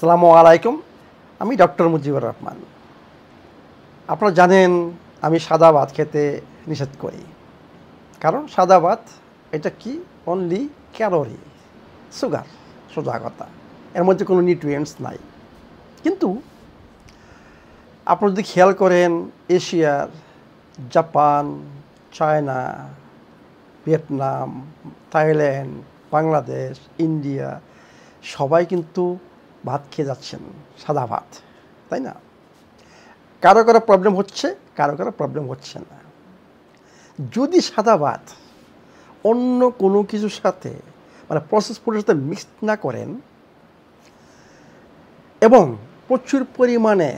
সালামু আলাইকুম আমি ডক্টর মুজিবুর রহমান আপনারা জানেন আমি সাদা ভাত খেতে নিষেধ করি কারণ সাদা ভাত এটা কি অনলি ক্যালোরি সুগার সোজা কথা এর মধ্যে কোনো নিউট্রিয়েন্টস নাই কিন্তু আপনারা যদি খেয়াল করেন এশিয়ার Japan China Vietnam Thailand Bangladesh India সবাই কিন্তু ভাত খেয়ে যাচ্ছেন সাদা ভাত তাই না কারো কারো প্রবলেম হচ্ছে কারো কারো প্রবলেম হচ্ছে না যদি সাদা ভাত অন্য কোনো কিছুর সাথে মানে প্রসেস ফুডের সাথে মিক্স না করেন এবং প্রচুর পরিমাণে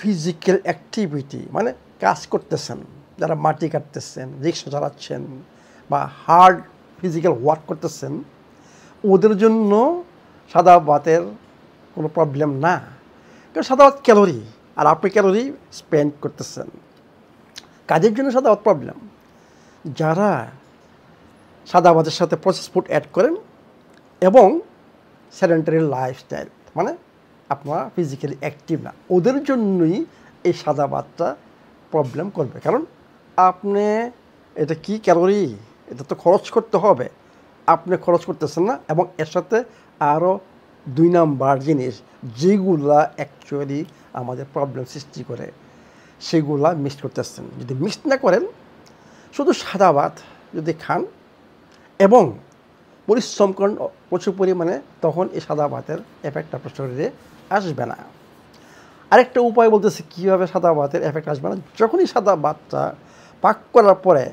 ফিজিক্যাল অ্যাক্টিভিটি মানে কাজ করতেছেন যারা মাটি কাটতেছেন রিক্সা চালাচ্ছেন বা হার্ড ফিজিক্যাল ওয়ার্ক করতেছেন ওদের জন্য সাদা ভাতের কোনো প্রবলেম না কারণ সাদা ভাত ক্যালোরি আর আপনি ক্যালোরি স্পেন্ড করতেছেন কাজের জন্য সাদা ভাত প্রবলেম যারা সাদা ভাতের সাথে প্রসেস ফুড অ্যাড করেন এবং স্যাডেন্টারি লাইফস্টাইল মানে আপনারা ফিজিক্যালি অ্যাক্টিভ না ওদের জন্যই এই সাদা ভাতটা প্রবলেম করবে কারণ আপনি এটা কি ক্যালোরি এটা তো খরচ করতে হবে আপনি খরচ করতেছেন না এবং এর সাথে আরও দুই নাম্বার জিনিস যেগুলা অ্যাকচুয়ালি আমাদের প্রবলেম সৃষ্টি করে সেগুলা মিস করতেছেন যদি মিস না করেন শুধু সাদা ভাত যদি খান এবং পরিশ্রম করেন প্রচুর পরিমাণে তখন এই সাদা ভাতের এফেক্ট আপনার শরীরে আসবে না আরেকটা উপায় বলতেছে কীভাবে সাদা ভাতের এফেক্ট আসবে না যখনই সাদা ভাতটা পাক করার পরে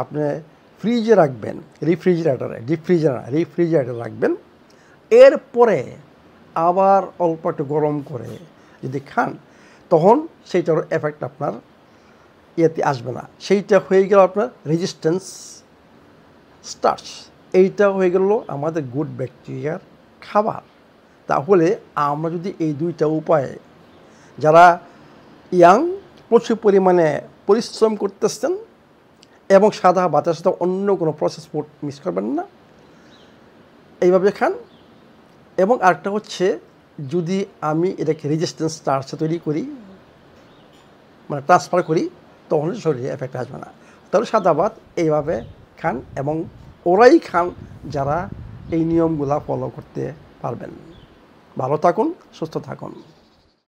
আপনি ফ্রিজে রাখবেন রিফ্রিজারেটারে ডিফ্রিজারে রিফ্রিজারেটার রাখবেন এরপরে আবার অল্প একটু গরম করে যদি খান তখন সেইটার এফেক্ট আপনার ইয়েতে আসবে না সেইটা হয়ে গেল আপনার রেজিস্ট্যান্স স্টার্চ এইটা হয়ে গেল আমাদের গুড ব্যাকটেরিয়ার খাবার তাহলে আমরা যদি এই দুইটা উপায়ে যারা ইয়াং প্রচুর পরিমাণে পরিশ্রম করতেছেন এবং সাদা বাতাসে অন্য কোনো প্রসেস ফুড মিস করবেন না এইভাবে খান এবং আরেকটা হচ্ছে যদি আমি এটাকে রেজিস্ট্যান্স চার্জ তৈরি করি মানে ট্রান্সফার করি তখন শরীরে এফেক্ট আসবে না তাহলে সাদা ভাত এইভাবে খান এবং ওরাই খান যারা এই নিয়মগুলা ফলো করতে পারবেন ভালো থাকুন সুস্থ থাকুন